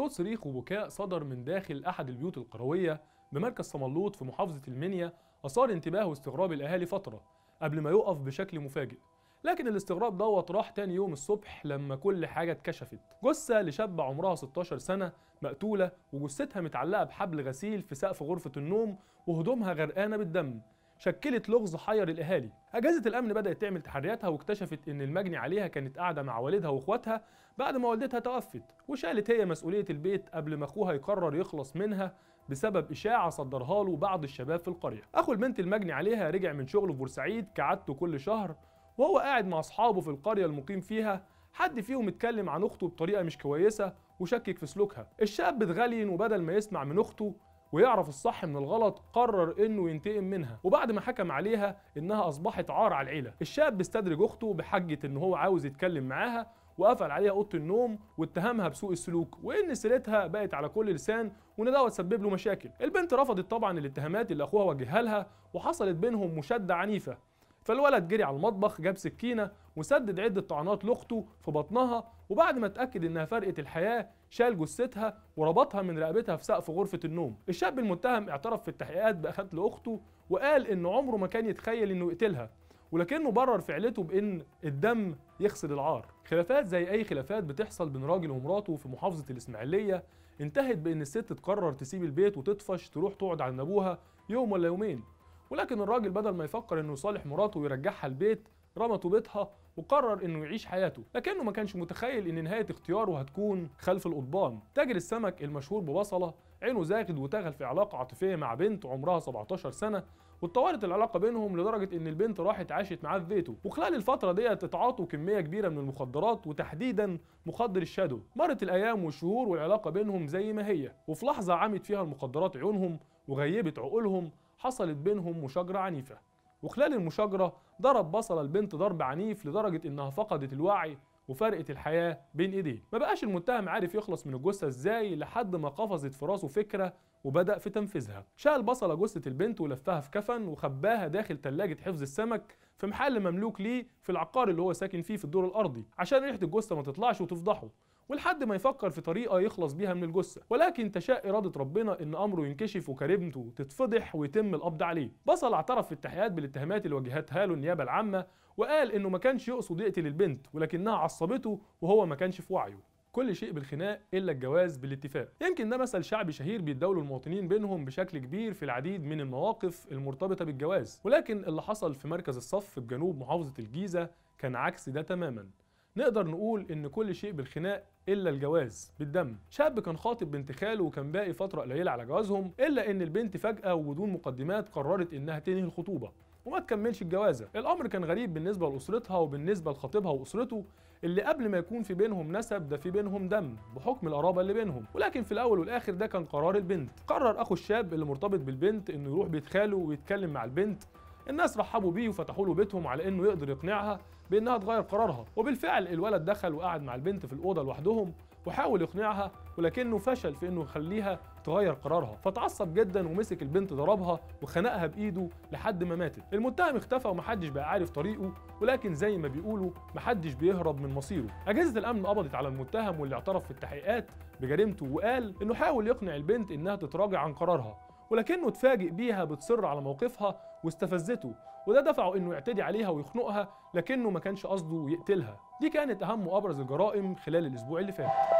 صوت صريخ وبكاء صدر من داخل أحد البيوت القروية بمركز صملوط في محافظة المنيا أثار انتباه واستغراب الأهالي فترة قبل ما يقف بشكل مفاجئ لكن الاستغراب دوت راح تاني يوم الصبح لما كل حاجة اتكشفت جثة لشابة عمرها 16 سنة مقتولة وجثتها متعلقة بحبل غسيل في سقف غرفة النوم وهدومها غرقانة بالدم شكلت لغز حير الاهالي اجهزه الامن بدات تعمل تحرياتها واكتشفت ان المجني عليها كانت قاعده مع والدها واخواتها بعد ما والدتها توفت وشالت هي مسؤوليه البيت قبل ما اخوها يقرر يخلص منها بسبب اشاعه صدرها له بعض الشباب في القريه اخو البنت المجني عليها رجع من شغله في بورسعيد كعادته كل شهر وهو قاعد مع اصحابه في القريه المقيم فيها حد فيهم اتكلم عن اخته بطريقه مش كويسه وشكك في سلوكها الشاب اتغلين وبدل ما يسمع من اخته ويعرف الصح من الغلط قرر انه ينتقم منها وبعد ما حكم عليها انها اصبحت عار على العيله الشاب استدرج اخته بحجه ان هو عاوز يتكلم معاها وقفل عليها اوضه النوم واتهمها بسوء السلوك وان سيرتها بقت على كل لسان وان ده تسبب له مشاكل البنت رفضت طبعا الاتهامات اللي اخوها وجهها لها وحصلت بينهم مشاده عنيفه فالولد جري على المطبخ جاب سكينه وسدد عده طعنات لاخته في بطنها وبعد ما اتاكد انها فرقت الحياه شال جثتها وربطها من رقبتها في سقف غرفه النوم الشاب المتهم اعترف في التحقيقات بقتل اخته وقال ان عمره ما كان يتخيل انه يقتلها ولكنه برر فعلته بان الدم يغسل العار خلافات زي اي خلافات بتحصل بين راجل ومراته في محافظه الاسماعيليه انتهت بان الست تقرر تسيب البيت وتطفش تروح تقعد عند ابوها يوم ولا يومين ولكن الراجل بدل ما يفكر انه يصالح مراته ويرجعها البيت رمى طوبتها وقرر انه يعيش حياته لكنه ما كانش متخيل ان نهايه اختياره هتكون خلف القضبان تاجر السمك المشهور ببصله عينه زاغد وتغل في علاقه عاطفيه مع بنت عمرها 17 سنه واتطورت العلاقه بينهم لدرجه ان البنت راحت عاشت معاه في بيته وخلال الفتره ديت اتعاطوا كميه كبيره من المخدرات وتحديدا مخدر الشادو مرت الايام والشهور والعلاقه بينهم زي ما هي وفي لحظه عمت فيها المخدرات عيونهم وغيبت عقولهم حصلت بينهم مشاجرة عنيفة وخلال المشاجرة ضرب بصلة البنت ضرب عنيف لدرجة إنها فقدت الوعي وفرقت الحياة بين إيديه ما بقاش المتهم عارف يخلص من الجثة إزاي لحد ما قفزت في راسه فكرة وبدأ في تنفيذها شال بصلة جثة البنت ولفها في كفن وخباها داخل تلاجة حفظ السمك في محل مملوك ليه في العقار اللي هو ساكن فيه في الدور الارضي عشان ريحه الجثه ما تطلعش وتفضحه ولحد ما يفكر في طريقه يخلص بيها من الجثه ولكن تشاء اراده ربنا ان امره ينكشف وكريمته تتفضح ويتم القبض عليه بصل اعترف في التحقيقات بالاتهامات اللي وجهتها له النيابه العامه وقال انه ما كانش يقصد يقتل البنت ولكنها عصبته وهو ما كانش في وعيه كل شيء بالخناق الا الجواز بالاتفاق يمكن ده مثل شعبي شهير بيتداولوا المواطنين بينهم بشكل كبير في العديد من المواقف المرتبطه بالجواز ولكن اللي حصل في مركز الصف بجنوب محافظه الجيزه كان عكس ده تماما نقدر نقول ان كل شيء بالخناق الا الجواز بالدم شاب كان خاطب بنت خاله وكان باقي فتره قليله على جوازهم الا ان البنت فجاه وبدون مقدمات قررت انها تنهي الخطوبه وما تكملش الجوازه الامر كان غريب بالنسبه لاسرتها وبالنسبه لخطيبها واسرته اللي قبل ما يكون في بينهم نسب ده في بينهم دم بحكم القرابه اللي بينهم ولكن في الاول والاخر ده كان قرار البنت قرر اخو الشاب اللي مرتبط بالبنت انه يروح بيت خاله ويتكلم مع البنت الناس رحبوا بيه وفتحوا له بيتهم على انه يقدر يقنعها بانها تغير قرارها وبالفعل الولد دخل وقعد مع البنت في الاوضه لوحدهم وحاول يقنعها ولكنه فشل في انه يخليها تغير قرارها فتعصب جدا ومسك البنت ضربها وخنقها بايده لحد ما ماتت المتهم اختفى ومحدش بقى عارف طريقه ولكن زي ما بيقولوا محدش بيهرب من مصيره اجهزه الامن قبضت على المتهم واللي اعترف في التحقيقات بجريمته وقال انه حاول يقنع البنت انها تتراجع عن قرارها ولكنه اتفاجئ بيها بتصر على موقفها واستفزته وده دفعه انه يعتدي عليها ويخنقها لكنه ما كانش قصده يقتلها دي كانت اهم وابرز الجرائم خلال الاسبوع اللي فات